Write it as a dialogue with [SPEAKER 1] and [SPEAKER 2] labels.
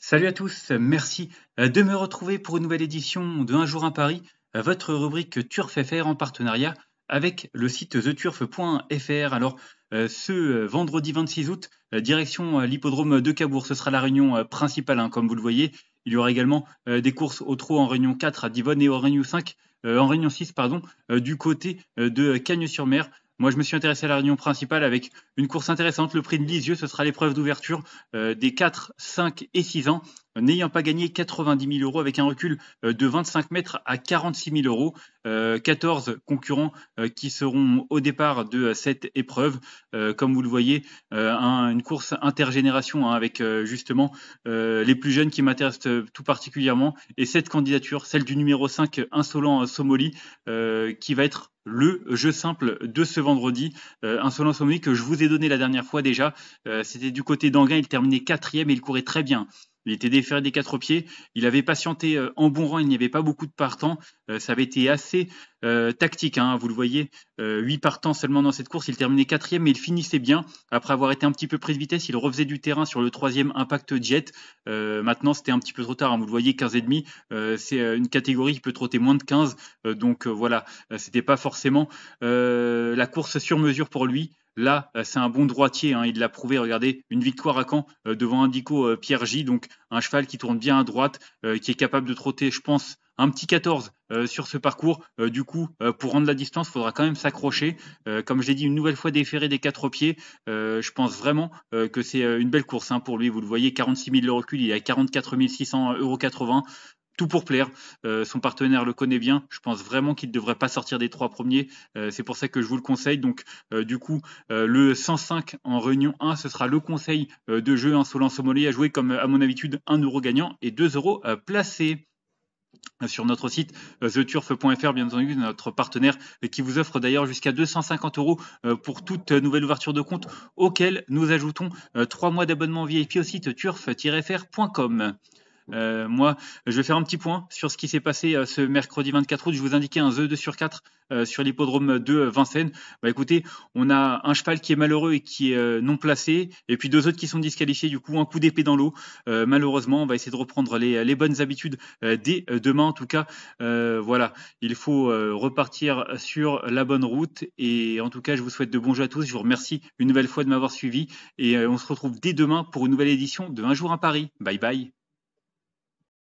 [SPEAKER 1] Salut à tous, merci euh, de me retrouver pour une nouvelle édition de Un jour à Paris, euh, votre rubrique Turf FR en partenariat avec le site theturf.fr. Alors, euh, ce vendredi 26 août, direction l'hippodrome de Cabourg, ce sera la réunion principale, hein, comme vous le voyez. Il y aura également des courses au trot en réunion 4 à Divonne et en réunion 5, en réunion 6, pardon, du côté de Cagnes-sur-Mer. Moi, je me suis intéressé à la réunion principale avec une course intéressante. Le prix de Lisieux, ce sera l'épreuve d'ouverture euh, des 4, 5 et 6 ans, n'ayant pas gagné 90 000 euros avec un recul euh, de 25 mètres à 46 000 euros. 14 euh, concurrents qui seront au départ de cette épreuve. comme vous le voyez, une course intergénération hein, avec justement les plus jeunes qui m'intéressent tout particulièrement et cette candidature, celle du numéro 5 Insolent Somoli, qui va être le jeu simple de ce vendredi. Euh, un que je vous ai donné la dernière fois déjà. Euh, c'était du côté d'Anguin, il terminait quatrième et il courait très bien. Il était déféré des quatre pieds. Il avait patienté euh, en bon rang. Il n'y avait pas beaucoup de partants. Euh, ça avait été assez euh, tactique. Hein, vous le voyez, huit partants seulement dans cette course. Il terminait quatrième, mais il finissait bien. Après avoir été un petit peu pris de vitesse, il refaisait du terrain sur le troisième impact jet. maintenant, c'était un petit peu trop tard. Hein, vous le voyez, 15 et demi, c'est une catégorie qui peut trotter moins de 15. donc voilà, c'était pas forcément la course sur mesure pour lui. Là, euh, c'est un bon droitier, hein. il l'a prouvé. Regardez, une victoire à Caen euh, devant Indico euh, Pierre J, donc un cheval qui tourne bien à droite, qui est capable de trotter, je pense, un petit 14 sur ce parcours. du coup, pour rendre la distance, il faudra quand même s'accrocher. comme je l'ai dit, une nouvelle fois déféré des quatre pieds. je pense vraiment que c'est une belle course hein, pour lui. Vous le voyez, 46 000 le recul, il est à 44 600 euros 80 tout pour plaire. Euh, son partenaire le connaît bien. Je pense vraiment qu'il ne devrait pas sortir des trois premiers. Euh, c'est pour ça que je vous le conseille. Donc, euh, du coup, le 105 en réunion 1, ce sera le conseil de jeu insolent Somolé à jouer comme à mon habitude 1 euro gagnant et 2 euros placés sur notre site theturf.fr, bien entendu, notre partenaire qui vous offre d'ailleurs jusqu'à 250 euros pour toute nouvelle ouverture de compte, auquel nous ajoutons 3 mois d'abonnement VIP au site turf-fr.com. Euh, moi, je vais faire un petit point sur ce qui s'est passé euh, ce mercredi 24 août. Je vous indiquais un The 2 sur 4 euh, sur l'hippodrome de Vincennes. Bah, écoutez, on a un cheval qui est malheureux et qui est non placé, et puis deux autres qui sont disqualifiés. Du coup, un coup d'épée dans l'eau. malheureusement, on va essayer de reprendre les, les bonnes habitudes dès demain. En tout cas, voilà, il faut repartir sur la bonne route. Et en tout cas, je vous souhaite de bons jeux à tous. Je vous remercie une nouvelle fois de m'avoir suivi. Et on se retrouve dès demain pour une nouvelle édition de Un jour à Paris. Bye bye.